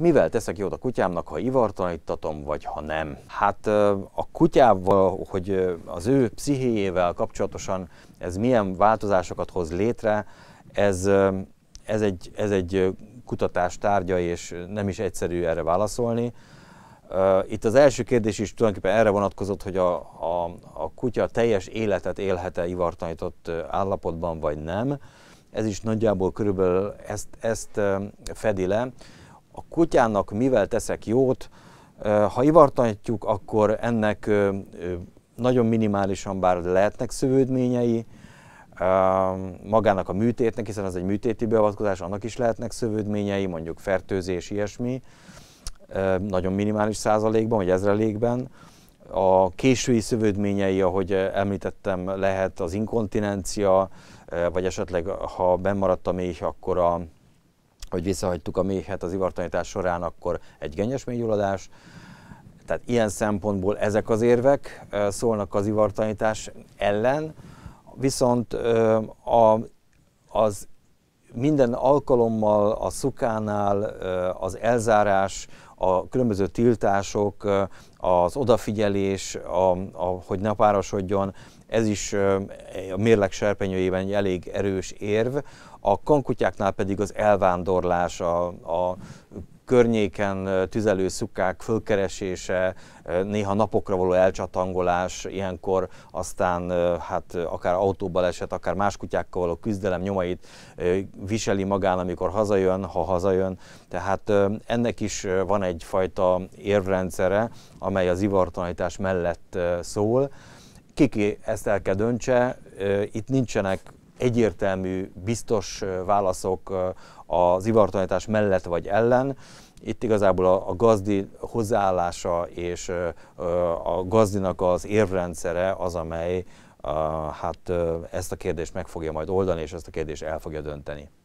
Mivel teszek jót a kutyámnak, ha ivartalanítatom, vagy ha nem? Hát a kutyával, hogy az ő pszichéjével kapcsolatosan ez milyen változásokat hoz létre, ez, ez, egy, ez egy kutatás tárgya, és nem is egyszerű erre válaszolni. Itt az első kérdés is tulajdonképpen erre vonatkozott, hogy a, a, a kutya teljes életet élhet-e ivartalanított állapotban, vagy nem. Ez is nagyjából körülbelül ezt, ezt fedi le a kutyának mivel teszek jót, ha ivartatjuk, akkor ennek nagyon minimálisan bár lehetnek szövődményei, magának a műtétnek, hiszen az egy műtéti beavatkozás, annak is lehetnek szövődményei, mondjuk fertőzés, ilyesmi, nagyon minimális százalékban, vagy ezrelékben. A késői szövődményei, ahogy említettem, lehet az inkontinencia, vagy esetleg ha bennmaradt a méh, akkor a hogy visszahagytuk a méhet az ivartanítás során, akkor egy genyes mélygyulladás. Tehát ilyen szempontból ezek az érvek szólnak az ivartanítás ellen, viszont az minden alkalommal a szukánál az elzárás, a különböző tiltások, az odafigyelés, a, a, hogy ne párosodjon, ez is a mérleg serpenyőjében egy elég erős érv, a kankutyáknál pedig az elvándorlás, a, a környéken tüzelő szukák fölkeresése, néha napokra való elcsatangolás, ilyenkor aztán hát akár autóbaleset, akár más kutyákkal való küzdelem nyomait viseli magán, amikor hazajön, ha hazajön. Tehát ennek is van egyfajta érvrendszere, amely az ivartanítás mellett szól. Kiki ezt el kell döntse, itt nincsenek egyértelmű, biztos válaszok az ivartanítás mellett vagy ellen. Itt igazából a, a gazdi hozzáállása és a gazdinak az érvrendszere az, amely hát ezt a kérdést meg fogja majd oldani, és ezt a kérdést el fogja dönteni.